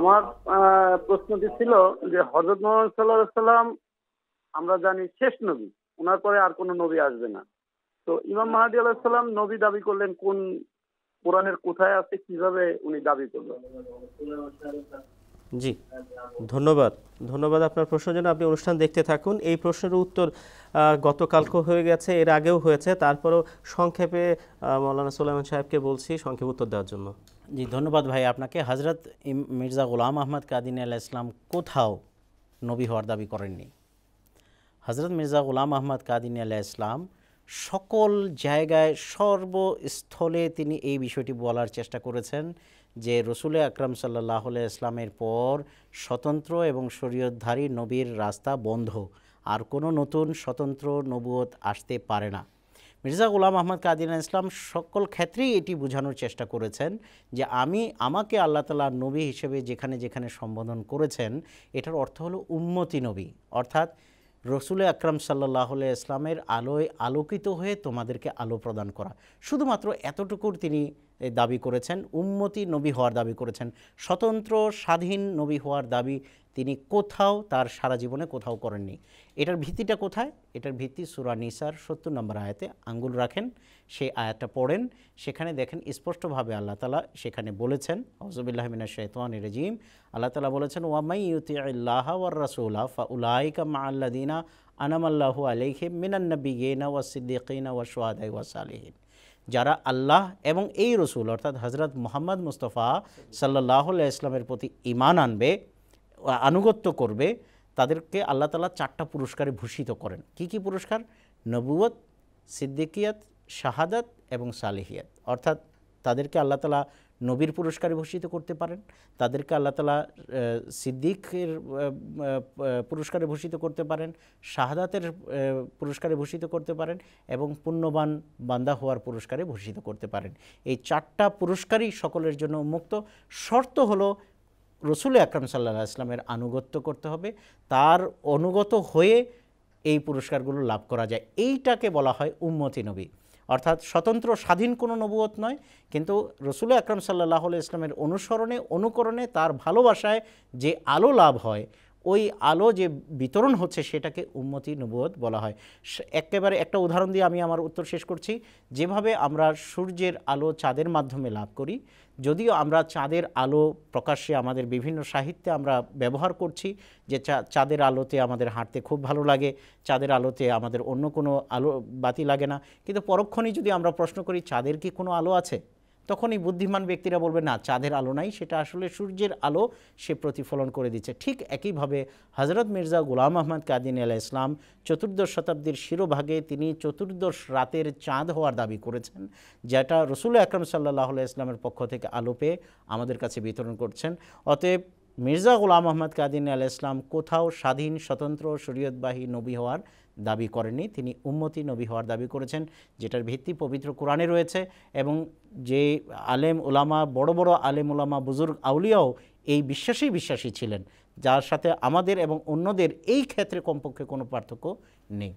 আমার প্রশ্নটি ছিল যে হজরত মোহাম্মদ সাল্লাহ সাল্লাম আমরা জানি শেষ নবী ওনার পরে আর কোনো নবী আসবে না তো ইমাম মাহাদি আল্লাহ সাল্লাম নবী দাবি করলেন কোন কোরআনের কোথায় আছে কিভাবে উনি দাবি করলেন জি ধন্যবাদ ধন্যবাদ আপনার প্রশ্নের জন্য আপনি অনুষ্ঠান দেখতে থাকুন এই প্রশ্নের উত্তর গতকালকে হয়ে গেছে এর আগেও হয়েছে তারপরেও সংক্ষেপে মৌলানা সুলাইমান সাহেবকে বলছি সংক্ষেপ উত্তর দেওয়ার জন্য জি ধন্যবাদ ভাই আপনাকে হজরত মির্জা গোলাম আহমদ কাদিন আল্লাহ ইসলাম কোথাও নবী হওয়ার দাবি করেননি হজরত মির্জা গোলাম আহমদ কাদিন আল্লাহ ইসলাম সকল জায়গায় সর্বস্থলে তিনি এই বিষয়টি বলার চেষ্টা করেছেন যে রসুলে আকরাম সাল্লাহ ইসলামের পর স্বতন্ত্র এবং শরীয়তধারী নবীর রাস্তা বন্ধ আর কোনো নতুন স্বতন্ত্র নবুয়ত আসতে পারে না মির্জা গুলাম আহমদ কাদিনা ইসলাম সকল ক্ষেত্রেই এটি বোঝানোর চেষ্টা করেছেন যে আমি আমাকে আল্লাহ তালা নবী হিসেবে যেখানে যেখানে সম্বোধন করেছেন এটার অর্থ হলো উন্মতি নবী অর্থাৎ রসুল আকরাম সাল্লাহ ইসলামের আলোয় আলোকিত হয়ে তোমাদেরকে আলো প্রদান করা শুধুমাত্র এতটুকুর তিনি দাবি করেছেন উম্মতি নবী হওয়ার দাবি করেছেন স্বতন্ত্র স্বাধীন নবী হওয়ার দাবি তিনি কোথাও তার সারা জীবনে কোথাও করেননি এটার ভিত্তিটা কোথায় এটার ভিত্তি সুরা নিসার সত্তর নম্বর আয়াতে আঙ্গুল রাখেন সেই আয়াতটা পড়েন সেখানে দেখেন স্পষ্টভাবে আল্লাহ তালা সেখানে বলেছেন হজবিল্লাহ মিনা শেতওয়ান রেজিম আল্লাহ তালা বলেছেন ওয়ামাই ইউতি আল্লাহ ওয়ার রাসুল্লাহ ফা উলাইকা মা আল্লাদিনা আনামাল্লাহু আলাইহিম মিনান্নবী গেনা ওয়া সিদ্দিকিনা ওয়া সোয়াদাই ওয়া সালিহিন যারা আল্লাহ এবং এই রসুল অর্থাৎ হজরত মোহাম্মদ মুস্তফা সাল্লাহ ইসলামের প্রতি ইমান আনবে আনুগত্য করবে তাদেরকে আল্লাহ তালা চারটা পুরস্কারে ভূষিত করেন কি কি পুরস্কার নবুয়ত সিদ্দিকিয়াত শাহাদাত এবং সালেহিয়াত অর্থাৎ তাদেরকে আল্লাহ তালা নবীর পুরস্কারে ভূষিত করতে পারেন তাদেরকে আল্লাহ তালা সিদ্দিকের পুরস্কারে ভূষিত করতে পারেন শাহাদাতের পুরস্কারে ভূষিত করতে পারেন এবং পুণ্যবান বান্দা হওয়ার পুরস্কারে ভূষিত করতে পারেন এই চারটা পুরস্কারই সকলের জন্য উন্মুক্ত শর্ত হলো রসুল আকরম সাল্লা ইসলামের আনুগত্য করতে হবে তার অনুগত হয়ে এই পুরস্কারগুলো লাভ করা যায় এইটাকে বলা হয় উম্মতি নবী অর্থাৎ স্বতন্ত্র স্বাধীন কোনো নবুয়ত নয় কিন্তু রসুল আকরম সাল্লাহ ইসলামের অনুসরণে অনুকরণে তার ভালোবাসায় যে আলো লাভ হয় ওই আলো যে বিতরণ হচ্ছে সেটাকে উন্মতি নবোধ বলা হয় একেবারে একটা উদাহরণ দিয়ে আমি আমার উত্তর শেষ করছি যেভাবে আমরা সূর্যের আলো চাঁদের মাধ্যমে লাভ করি যদিও আমরা চাঁদের আলো প্রকাশ্যে আমাদের বিভিন্ন সাহিত্যে আমরা ব্যবহার করছি যে চাঁদের আলোতে আমাদের হাঁটতে খুব ভালো লাগে চাঁদের আলোতে আমাদের অন্য কোনো আলো বাতি লাগে না কিন্তু পরক্ষণেই যদি আমরা প্রশ্ন করি চাঁদের কি কোনো আলো আছে তখন এই বুদ্ধিমান ব্যক্তিরা বলবে না চাঁদের আলো নাই সেটা আসলে সূর্যের আলো সে প্রতিফলন করে দিচ্ছে ঠিক একইভাবে হজরত মির্জা গুলাম আহমদ কাদিন আলাহ ইসলাম চতুর্দশ শতাব্দীর শিরোভাগে তিনি চতুর্দশ রাতের চাঁদ হওয়ার দাবি করেছেন যেটা রসুল আকরম সাল্লাহ ইসলামের পক্ষ থেকে আলো পেয়ে আমাদের কাছে বিতরণ করছেন অতএব মির্জা গুলাম আহমদ কাদিন আলাহ ইসলাম কোথাও স্বাধীন স্বতন্ত্র শরীয়তবাহী নবী হওয়ার দাবি করেননি তিনি উন্মতি নবী হওয়ার দাবি করেছেন যেটার ভিত্তি পবিত্র কোরআনে রয়েছে এবং যে আলেম ওলামা বড় বড় আলেম ওলামা বুজুর্গ আউলিয়াও এই বিশ্বাসেই বিশ্বাসী ছিলেন যার সাথে আমাদের এবং অন্যদের এই ক্ষেত্রে কমপক্ষে কোনো পার্থক্য নেই